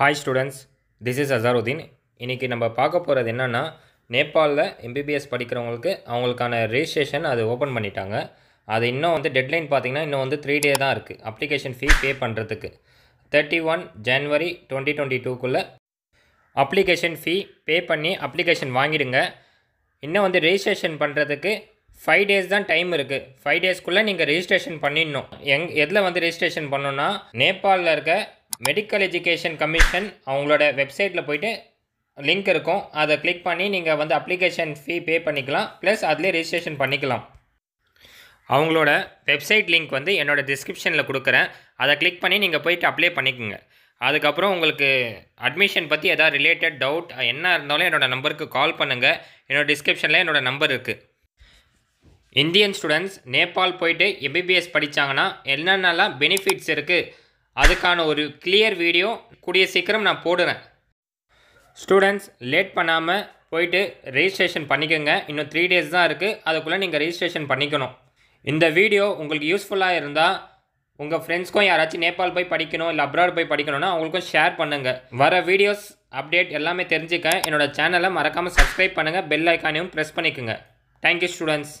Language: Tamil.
hi students this is Azharuddin இன்றைக்கி நம்ம பார்க்க போகிறது என்னென்னா நேபாளில் எம்பிபிஎஸ் படிக்கிறவங்களுக்கு அவங்களுக்கான ரிஜிஸ்ட்ரேஷன் அது ஓப்பன் பண்ணிட்டாங்க அது இன்னும் வந்து டெட்லைன் பார்த்தீங்கன்னா இன்னும் வந்து த்ரீ டே தான் இருக்குது அப்ளிகேஷன் ஃபீ பே பண்ணுறதுக்கு thirty one January twenty twenty டூக்குள்ளே அப்ளிகேஷன் ஃபீ பே பண்ணி அப்ளிகேஷன் வாங்கிடுங்க இன்னும் வந்து ரிஜிஸ்ட்ரேஷன் பண்ணுறதுக்கு ஃபைவ் டேஸ் தான் டைம் இருக்குது ஃபைவ் டேஸ்க்குள்ளே நீங்கள் ரிஜிஸ்ட்ரேஷன் பண்ணிடணும் எங் எதில் வந்து ரிஜிஸ்ட்ரேஷன் பண்ணணும்னா நேபாளில் இருக்க மெடிக்கல் எஜுகேஷன் கமிஷன் அவங்களோட வெப்சைட்டில் போயிட்டு லிங்க் இருக்கும் அதை கிளிக் பண்ணி நீங்கள் வந்து அப்ளிகேஷன் ஃபீ பே பண்ணிக்கலாம் ப்ளஸ் அதிலே ரிஜிஸ்ட்ரேஷன் பண்ணிக்கலாம் அவங்களோட வெப்சைட் லிங்க் வந்து என்னோடய டிஸ்கிரிப்ஷனில் கொடுக்குறேன் அதை கிளிக் பண்ணி நீங்கள் போயிட்டு அப்ளை பண்ணிக்கோங்க அதுக்கப்புறம் உங்களுக்கு அட்மிஷன் பற்றி எதாவது ரிலேட்டட் டவுட் என்ன இருந்தாலும் என்னோடய நம்பருக்கு கால் பண்ணுங்கள் என்னோடய டிஸ்கிரிப்ஷனில் என்னோடய நம்பர் இருக்குது இந்தியன் ஸ்டூடெண்ட்ஸ் நேபாள் போயிட்டு எம்பிபிஎஸ் படித்தாங்கன்னா என்னென்னலாம் பெனிஃபிட்ஸ் இருக்குது அதுக்கான ஒரு கிளியர் வீடியோ கூடிய சீக்கிரம் நான் போடுறேன் ஸ்டூடெண்ட்ஸ் லேட் பண்ணாமல் போயிட்டு ரெஜிஸ்ட்ரேஷன் பண்ணிக்கோங்க இன்னும் த்ரீ டேஸ் தான் இருக்குது அதுக்குள்ளே நீங்கள் ரெஜிஸ்ட்ரேஷன் பண்ணிக்கணும் இந்த வீடியோ உங்களுக்கு யூஸ்ஃபுல்லாக இருந்தால் உங்கள் ஃப்ரெண்ட்ஸ்க்கும் யாராச்சும் நேபாள் போய் படிக்கணும் இல்லை அப்ராட் போய் படிக்கணும்னா அவங்களுக்கும் ஷேர் பண்ணுங்கள் வர வீடியோஸ் அப்டேட் எல்லாமே தெரிஞ்சுக்க என்னோடய சேனலை மறக்காமல் சப்ஸ்கிரைப் பண்ணுங்கள் பெல் ஐக்கானையும் ப்ரெஸ் பண்ணிக்கோங்க தேங்க்யூ ஸ்டூடெண்ட்ஸ்